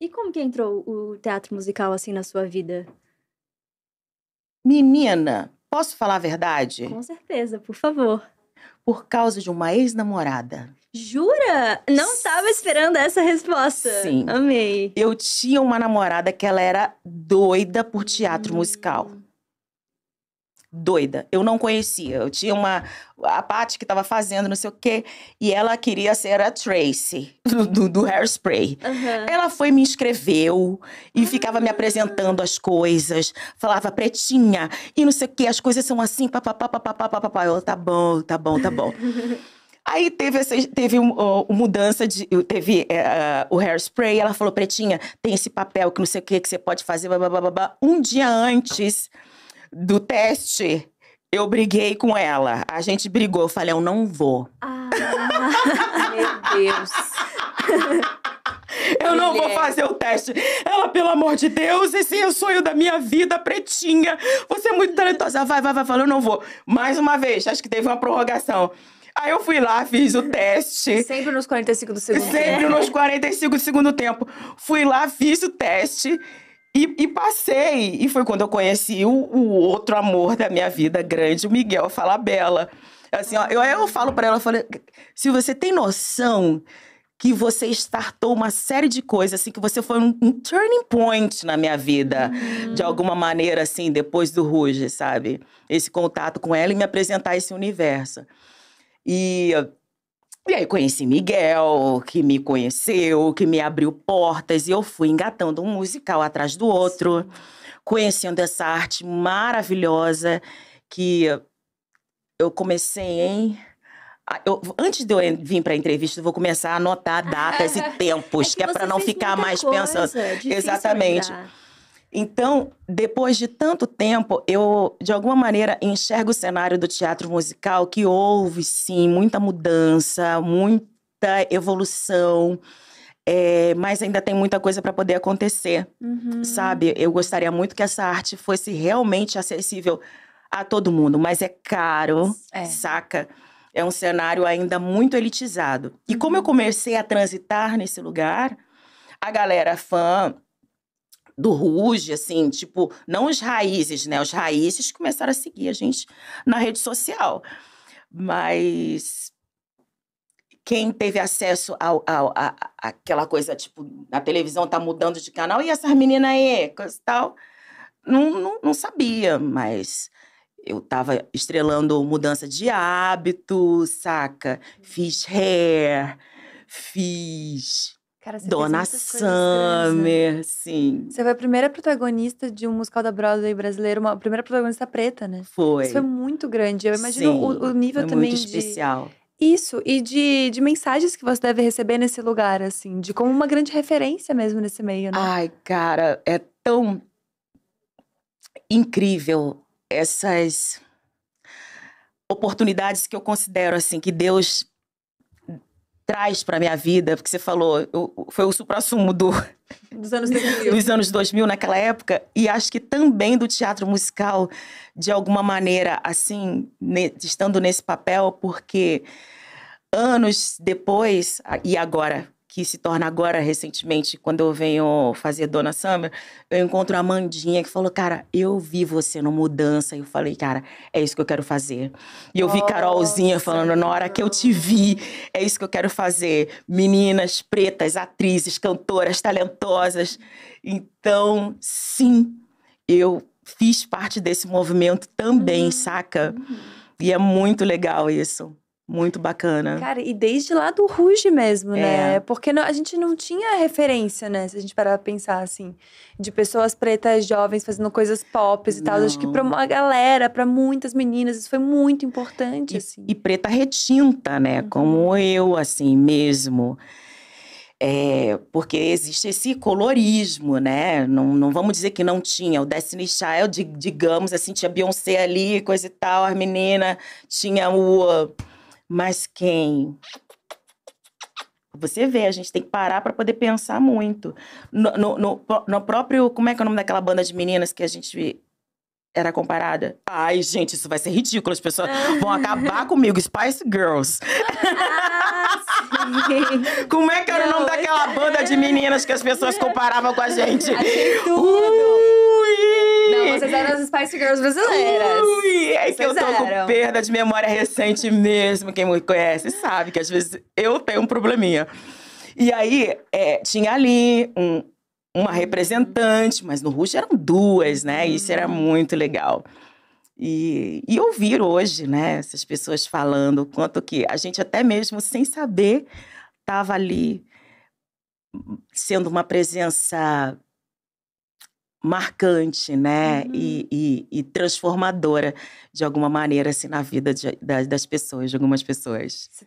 E como que entrou o teatro musical assim na sua vida? Menina, posso falar a verdade? Com certeza, por favor. Por causa de uma ex-namorada. Jura? Não estava esperando essa resposta. Sim. Amei. Eu tinha uma namorada que ela era doida por teatro hum. musical doida. Eu não conhecia. Eu tinha uma. A Paty que estava fazendo não sei o quê. E ela queria ser a Tracy, do, do, do hairspray. Uhum. Ela foi me inscreveu e uhum. ficava me apresentando as coisas. Falava pretinha e não sei o quê. As coisas são assim, papapá, papapá, papapá. Eu, tá bom, tá bom, tá bom. Aí teve essa, teve um, uh, mudança de, teve uh, o hairspray, ela falou, Pretinha, tem esse papel que não sei o que, que você pode fazer, blá, blá, blá, blá. Um dia antes, do teste, eu briguei com ela. A gente brigou. Eu falei, eu não vou. Ah, meu Deus. Eu não vou fazer o teste. Ela, pelo amor de Deus, esse é o sonho da minha vida, pretinha. Você é muito talentosa. Vai, vai, vai. falou eu não vou. Mais uma vez, acho que teve uma prorrogação. Aí eu fui lá, fiz o teste. Sempre nos 45 do segundo Sempre tempo. Sempre nos 45 do segundo tempo. Fui lá, fiz o teste. E, e, passei, e foi quando eu conheci o, o, outro amor da minha vida grande, o Miguel Falabella. Assim, ó, eu, eu falo para ela, eu se você tem noção que você startou uma série de coisas, assim, que você foi um, um turning point na minha vida, uhum. de alguma maneira, assim, depois do Ruge, sabe? Esse contato com ela e me apresentar esse universo. E e aí conheci Miguel, que me conheceu, que me abriu portas, e eu fui engatando um musical atrás do outro, conhecendo essa arte maravilhosa que eu comecei em. Eu, antes de eu vir para a entrevista, eu vou começar a anotar datas e é tempos, é que, que é para não ficar mais coisa, pensando. Exatamente. Lembrar. Então, depois de tanto tempo, eu, de alguma maneira, enxergo o cenário do teatro musical que houve, sim, muita mudança, muita evolução. É, mas ainda tem muita coisa para poder acontecer, uhum. sabe? Eu gostaria muito que essa arte fosse realmente acessível a todo mundo, mas é caro, é. saca? É um cenário ainda muito elitizado. E como eu uhum. comecei a transitar nesse lugar, a galera fã do Ruge, assim, tipo, não os raízes, né? Os raízes começaram a seguir a gente na rede social. Mas quem teve acesso àquela aquela coisa, tipo, a televisão tá mudando de canal, e essas meninas aí, coisa, tal, não, não, não sabia, mas eu tava estrelando mudança de hábito, saca? Fiz hair, fiz Cara, você Dona né? Summer, sim. Você foi a primeira protagonista de um musical da Broadway brasileiro, uma a primeira protagonista preta, né? Foi. Isso foi muito grande. Eu imagino sim, o, o, nível foi também muito de... especial. Isso, e de, de mensagens que você deve receber nesse lugar, assim, de como uma grande referência mesmo nesse meio, né? Ai, cara, é tão incrível essas oportunidades que eu considero, assim, que Deus traz para minha vida, porque você falou, eu, foi o suprassumo do, dos, anos 2000. dos anos 2000 naquela época, e acho que também do teatro musical, de alguma maneira, assim, ne, estando nesse papel, porque anos depois, e agora que se torna agora recentemente, quando eu venho fazer Dona Summer, eu encontro a Mandinha que falou: Cara, eu vi você no mudança. E eu falei: Cara, é isso que eu quero fazer. E eu vi Carolzinha falando: Na hora que eu te vi, é isso que eu quero fazer. Meninas pretas, atrizes, cantoras, talentosas. Então, sim, eu fiz parte desse movimento também, uhum. saca? Uhum. E é muito legal isso. Muito bacana. Cara, e desde lá do Ruge mesmo, né? é. né? Porque a gente não tinha referência, né? Se a gente parar pra pensar, assim, de pessoas pretas jovens fazendo coisas pop e tal. Acho que pra uma galera, para muitas meninas, isso foi muito importante, e, assim. E preta retinta, né? Uhum. Como eu, assim, mesmo. É, porque existe esse colorismo, né? Não, não vamos dizer que não tinha. O Destiny Child, digamos assim, tinha Beyoncé ali, coisa e tal, as meninas, tinha o mas quem você vê, a gente tem que parar para poder pensar muito. No, no, no, no, próprio. Como é que é o nome daquela banda de meninas que a gente era comparada? Ai, gente, isso vai ser ridículo. As pessoas vão acabar comigo. Spice Girls. Ah, como é que era Não, o nome daquela banda de meninas que as pessoas comparavam com a gente? Achei tudo. Uh! eram as Spice Girls brasileiras. Ui, é Vocês que eu tô eram. com perda de memória recente mesmo. Quem me conhece sabe que às vezes eu tenho um probleminha. E aí, é, tinha ali um, uma uhum. representante, mas no Rush eram duas, né? Isso era uhum. muito legal. E, e, ouvir hoje, né, essas pessoas falando o quanto que a gente até mesmo sem saber estava ali sendo uma presença marcante, né? Uhum. E, e, e, transformadora de alguma maneira, assim, na vida de, das, das pessoas, de algumas pessoas. Você